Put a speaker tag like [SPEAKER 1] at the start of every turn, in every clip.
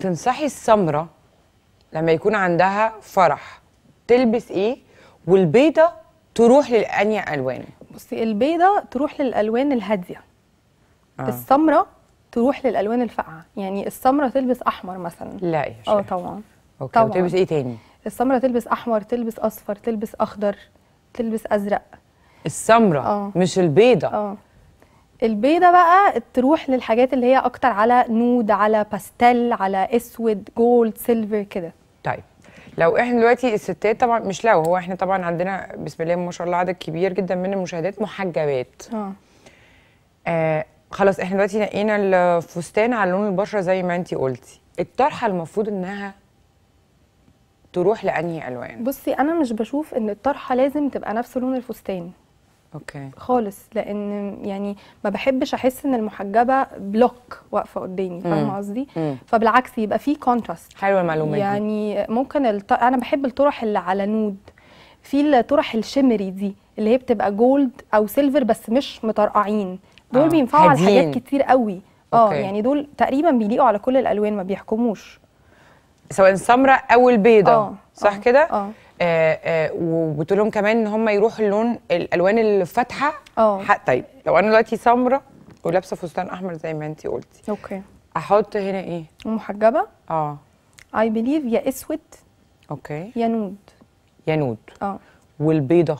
[SPEAKER 1] بتنصحي السمرة لما يكون عندها فرح تلبس ايه والبيضة تروح للأنية ألوان بصي البيضة تروح للألوان الهادية آه.
[SPEAKER 2] السمرة تروح للألوان الفاقعة يعني السمرة تلبس أحمر مثلا لا
[SPEAKER 1] يا اه طبعا اوكي طبعا. وتلبس ايه تاني
[SPEAKER 2] السمرة تلبس أحمر تلبس أصفر تلبس أخضر تلبس أزرق
[SPEAKER 1] السمرة آه. مش البيضة
[SPEAKER 2] آه. البيضه بقى تروح للحاجات اللي هي اكتر على نود على باستيل على اسود جولد سيلفر كده
[SPEAKER 1] طيب لو احنا دلوقتي الستات طبعا مش لو هو احنا طبعا عندنا بسم الله ما شاء الله عدد كبير جدا من المشاهدات محجبات اه, آه خلاص احنا دلوقتي نقينا الفستان على لون البشره زي ما انت قلتي الطرحه المفروض انها تروح لانهي الوان
[SPEAKER 2] بصي انا مش بشوف ان الطرحه لازم تبقى نفس لون الفستان اوكي خالص لان يعني ما بحبش احس ان المحجبه بلوك واقفه قدامي فاهمه قصدي فبالعكس يبقى في كونتراست حلوه المعلومه يعني ممكن الط... انا بحب الطرح اللي على نود في الطرح الشمري دي اللي هي بتبقى جولد او سيلفر بس مش مطرقعين دول آه. بينفعوا على حاجات كتير قوي اه يعني دول تقريبا بيليقوا على كل الالوان ما بيحكموش
[SPEAKER 1] سواء السمراء او البيضاء آه، صح آه، كده اه آه، آه، وبتقول لهم كمان ان هم يروحوا اللون الالوان الفاتحه اه طيب لو انا دلوقتي سمراء ولابسه فستان احمر زي ما انت قلتي اوكي احط هنا ايه محجبه اه اي بليف يا اسود اوكي يا نود يا نود اه والبيضه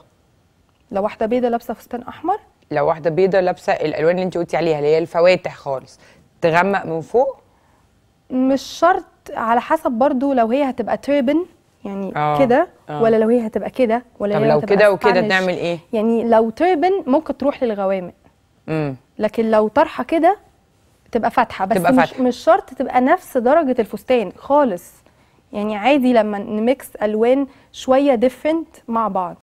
[SPEAKER 2] لو واحده بيضه لابسه فستان احمر
[SPEAKER 1] لو واحده بيضه لابسه الالوان اللي انت قلتي عليها اللي هي الفواتح خالص تغمق من فوق مش شرط
[SPEAKER 2] على حسب برضو لو هي هتبقى تيربن يعني آه. كده آه. ولا لو هي هتبقى كده ولا طب لو كده وكده تعمل ايه يعني لو تربن ممكن تروح للغوامق امم لكن لو طرحه كده تبقى فاتحه بس تبقى فتحة. مش, مش شرط تبقى نفس درجه الفستان خالص يعني عادي لما نميكس الوان شويه ديفرنت مع بعض